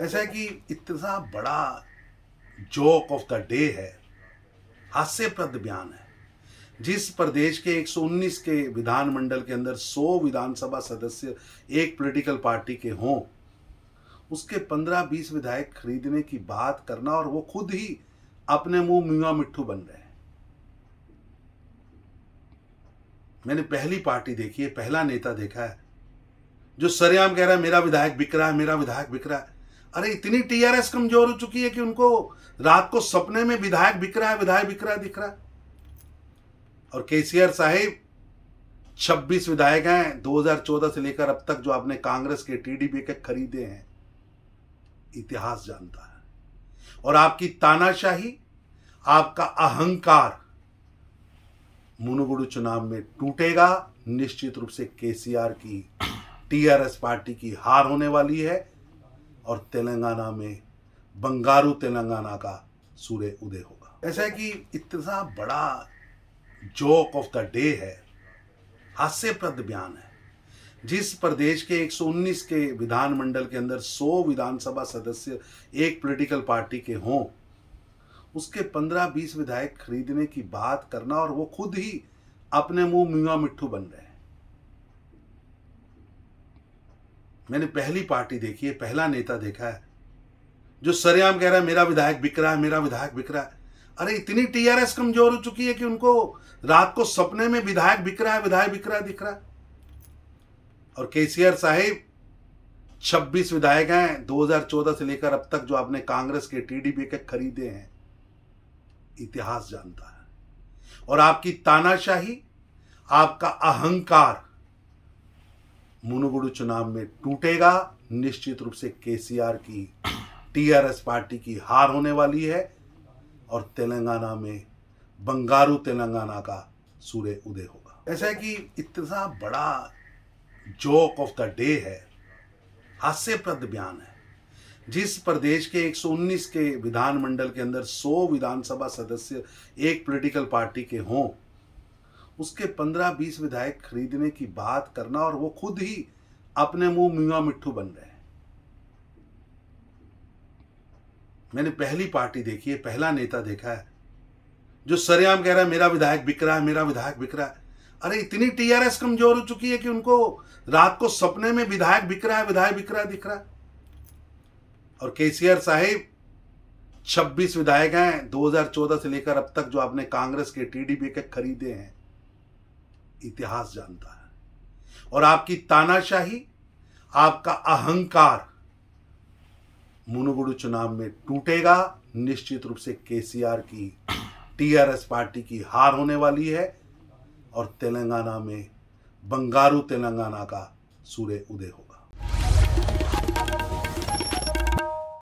ऐसा है कि इतना बड़ा जोक ऑफ द डे है हास्यप्रद बयान है जिस प्रदेश के 119 के विधानमंडल के अंदर 100 विधानसभा सदस्य एक पॉलिटिकल पार्टी के हों उसके 15-20 विधायक खरीदने की बात करना और वो खुद ही अपने मुंह मियाँ मिट्ठू बन रहे हैं मैंने पहली पार्टी देखी है पहला नेता देखा है जो सरेआम कह रहा है मेरा विधायक बिक रहा है मेरा विधायक बिक रहा है अरे इतनी टीआरएस कमजोर हो चुकी है कि उनको रात को सपने में विधायक बिक रहा है विधायक बिक रहा दिख रहा है और केसीआर साहिब 26 विधायक हैं 2014 से लेकर अब तक जो आपने कांग्रेस के टीडीपी के खरीदे हैं इतिहास जानता है और आपकी तानाशाही आपका अहंकार मुनुगुड़ू चुनाव में टूटेगा निश्चित रूप से केसीआर की टीआरएस पार्टी की हार होने वाली है और तेलंगाना में बंगारू तेलंगाना का सूर्य उदय होगा ऐसा कि इतना बड़ा जोक ऑफ द डे है हास्यप्रद बयान है जिस प्रदेश के 119 के विधानमंडल के अंदर 100 विधानसभा सदस्य एक पॉलिटिकल पार्टी के हों उसके 15-20 विधायक खरीदने की बात करना और वो खुद ही अपने मुंह मियाँ बन रहे हैं मैंने पहली पार्टी देखी है पहला नेता देखा है जो सरेआम कह रहा है मेरा विधायक बिक रहा है मेरा विधायक बिक रहा है अरे इतनी टीआरएस कमजोर हो चुकी है कि उनको रात को सपने में विधायक बिक रहा है विधायक बिक रहा है दिख रहा है और केसीआर साहिब 26 विधायक हैं 2014 से लेकर अब तक जो आपने कांग्रेस के टीडीपी के खरीदे हैं इतिहास जानता है और आपकी तानाशाही आपका अहंकार मुनुगुड़ चुनाव में टूटेगा निश्चित रूप से केसीआर की टीआरएस पार्टी की हार होने वाली है और तेलंगाना में बंगारू तेलंगाना का सूर्य उदय होगा ऐसा है कि इतना बड़ा जोक ऑफ द डे है हास्यप्रद बयान है जिस प्रदेश के 119 के विधानमंडल के अंदर 100 विधानसभा सदस्य एक पॉलिटिकल पार्टी के हों उसके पंद्रह बीस विधायक खरीदने की बात करना और वो खुद ही अपने मुंह मियाँ मिट्ठू बन रहे हैं मैंने पहली पार्टी देखी है पहला नेता देखा है जो सरेआम कह रहा है मेरा विधायक बिक रहा है मेरा विधायक बिक रहा है अरे इतनी टीआरएस कमजोर हो चुकी है कि उनको रात को सपने में विधायक बिक रहा है विधायक बिक रहा है दिख रहा है और केसीआर साहिब 26 विधायक हैं 2014 से लेकर अब तक जो आपने कांग्रेस के टीडीपी के खरीदे हैं इतिहास जानता है और आपकी तानाशाही आपका अहंकार मुनुगुड़ू चुनाव में टूटेगा निश्चित रूप से केसीआर की टीआरएस पार्टी की हार होने वाली है और तेलंगाना में बंगारू तेलंगाना का सूर्य उदय होगा